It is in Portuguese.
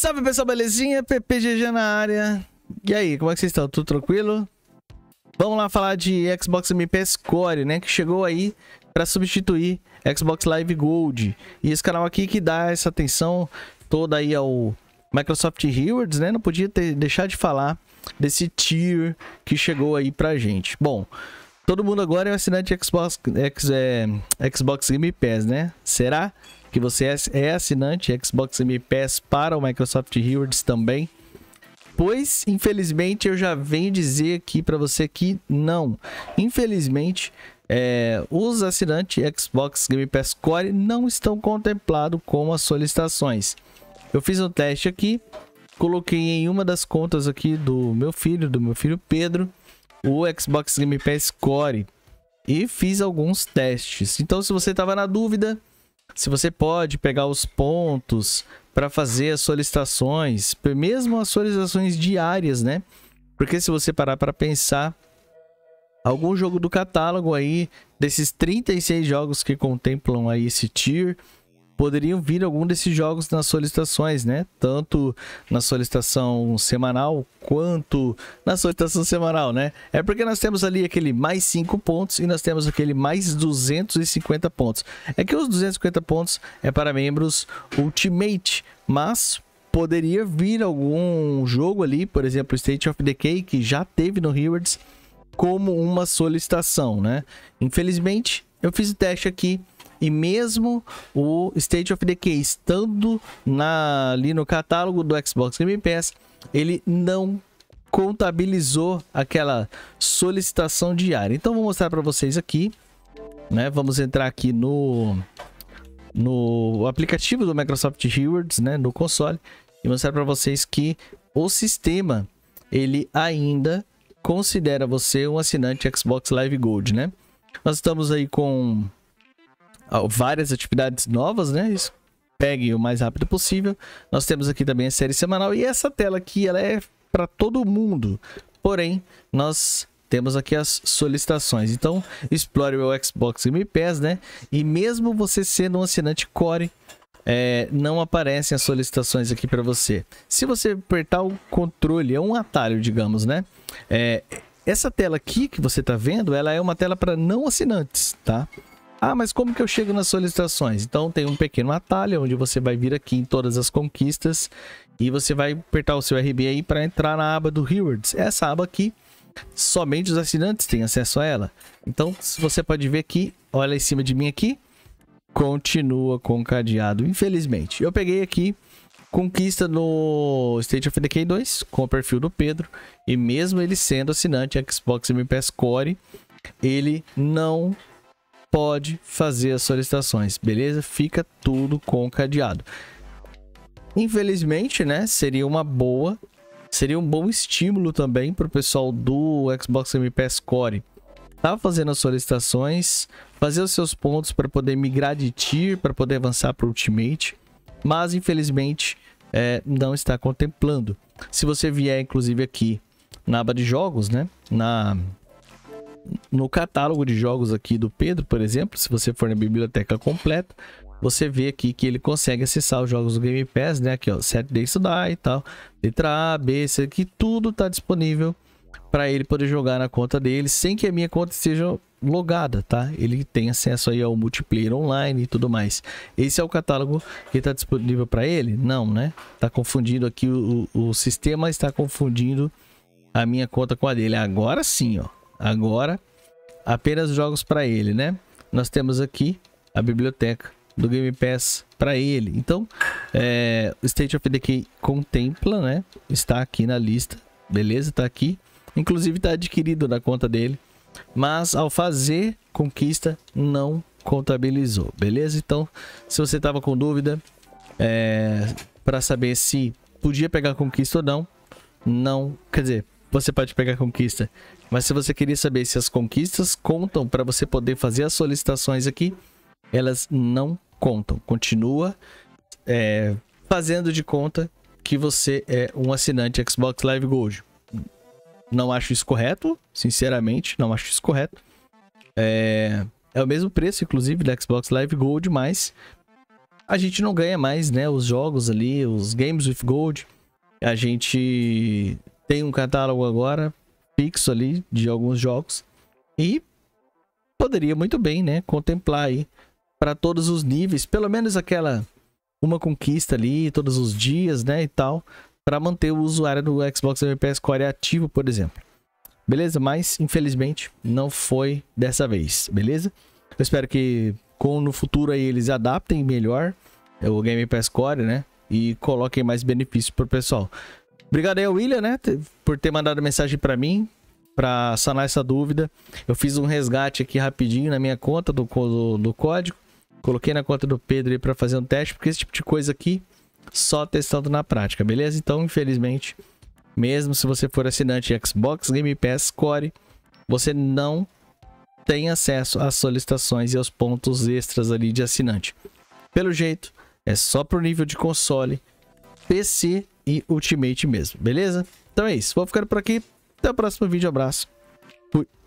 Salve pessoal, belezinha? PPGG na área. E aí, como é que vocês estão? Tudo tranquilo? Vamos lá falar de Xbox MPS Core, né? Que chegou aí para substituir Xbox Live Gold. E esse canal aqui que dá essa atenção toda aí ao Microsoft Rewards, né? Não podia ter, deixar de falar desse tier que chegou aí pra gente. Bom, todo mundo agora é assinante de Xbox, X, é, Xbox Game Pass, né? Será? Será? que você é, é assinante Xbox Game Pass para o Microsoft Rewards também. Pois, infelizmente, eu já venho dizer aqui para você que não. Infelizmente, é, os assinantes Xbox Game Pass Core não estão contemplados com as solicitações. Eu fiz um teste aqui, coloquei em uma das contas aqui do meu filho, do meu filho Pedro, o Xbox Game Pass Core e fiz alguns testes. Então, se você estava na dúvida, se você pode pegar os pontos para fazer as solicitações, mesmo as solicitações diárias, né? Porque se você parar para pensar, algum jogo do catálogo aí, desses 36 jogos que contemplam aí esse tier, poderiam vir algum desses jogos nas solicitações, né? Tanto na solicitação semanal quanto na solicitação semanal, né? É porque nós temos ali aquele mais 5 pontos e nós temos aquele mais 250 pontos. É que os 250 pontos é para membros Ultimate, mas poderia vir algum jogo ali, por exemplo, State of Decay, que já teve no Rewards, como uma solicitação, né? Infelizmente, eu fiz o teste aqui e mesmo o State of Decay estando na, ali no catálogo do Xbox Game Pass, ele não contabilizou aquela solicitação diária. Então vou mostrar para vocês aqui, né? Vamos entrar aqui no no aplicativo do Microsoft Rewards, né, no console, e mostrar para vocês que o sistema ele ainda considera você um assinante Xbox Live Gold, né? Nós estamos aí com várias atividades novas, né? Isso pegue o mais rápido possível. Nós temos aqui também a série semanal e essa tela aqui ela é para todo mundo. Porém, nós temos aqui as solicitações. Então, explore o Xbox Game Pass, né? E mesmo você sendo um assinante Core, é, não aparecem as solicitações aqui para você. Se você apertar o controle, é um atalho, digamos, né? É, essa tela aqui que você está vendo, ela é uma tela para não assinantes, tá? Ah, mas como que eu chego nas solicitações? Então tem um pequeno atalho onde você vai vir aqui em todas as conquistas e você vai apertar o seu RB aí para entrar na aba do Rewards. Essa aba aqui, somente os assinantes têm acesso a ela. Então você pode ver aqui, olha em cima de mim aqui, continua com cadeado, infelizmente. Eu peguei aqui conquista no State of Decay 2 com o perfil do Pedro e mesmo ele sendo assinante Xbox e PS Core, ele não pode fazer as solicitações, beleza? Fica tudo cadeado. Infelizmente, né, seria uma boa, seria um bom estímulo também para o pessoal do Xbox Game S Core tá fazendo as solicitações, fazer os seus pontos para poder migrar de tier, para poder avançar para Ultimate, mas infelizmente é, não está contemplando. Se você vier, inclusive, aqui na aba de jogos, né, na no catálogo de jogos aqui do Pedro, por exemplo, se você for na biblioteca completa, você vê aqui que ele consegue acessar os jogos do Game Pass, né? Aqui, ó, Set to Die e tal, letra A, B, C, aqui tudo tá disponível para ele poder jogar na conta dele sem que a minha conta esteja logada, tá? Ele tem acesso aí ao multiplayer online e tudo mais. Esse é o catálogo que está disponível para ele? Não, né? Tá confundindo aqui o, o sistema está confundindo a minha conta com a dele. Agora sim, ó agora apenas jogos para ele, né? Nós temos aqui a biblioteca do Game Pass para ele. Então, é, State of Decay contempla, né? Está aqui na lista, beleza? Está aqui. Inclusive está adquirido na conta dele, mas ao fazer conquista não contabilizou, beleza? Então, se você estava com dúvida é, para saber se podia pegar conquista ou não, não, quer dizer, você pode pegar conquista. Mas se você queria saber se as conquistas contam para você poder fazer as solicitações aqui, elas não contam. Continua é, fazendo de conta que você é um assinante Xbox Live Gold. Não acho isso correto, sinceramente, não acho isso correto. É, é o mesmo preço, inclusive, da Xbox Live Gold, mas a gente não ganha mais, né? Os jogos ali, os games with gold, a gente tem um catálogo agora fixo ali de alguns jogos e poderia muito bem, né, contemplar aí para todos os níveis, pelo menos aquela uma conquista ali todos os dias, né, e tal, para manter o usuário do Xbox Game Pass Core ativo, por exemplo. Beleza? Mas infelizmente não foi dessa vez, beleza? Eu espero que com no futuro aí eles adaptem melhor é, o Game Pass Core, né? E coloquem mais benefícios pro pessoal. Obrigado aí ao William, né, por ter mandado mensagem para mim para sanar essa dúvida. Eu fiz um resgate aqui rapidinho na minha conta do, do, do código. Coloquei na conta do Pedro aí para fazer um teste, porque esse tipo de coisa aqui só testando na prática, beleza? Então, infelizmente, mesmo se você for assinante Xbox Game Pass Core, você não tem acesso às solicitações e aos pontos extras ali de assinante. Pelo jeito, é só pro nível de console, PC e Ultimate mesmo, beleza? Então é isso, vou ficando por aqui. Até o próximo vídeo, abraço. Fui.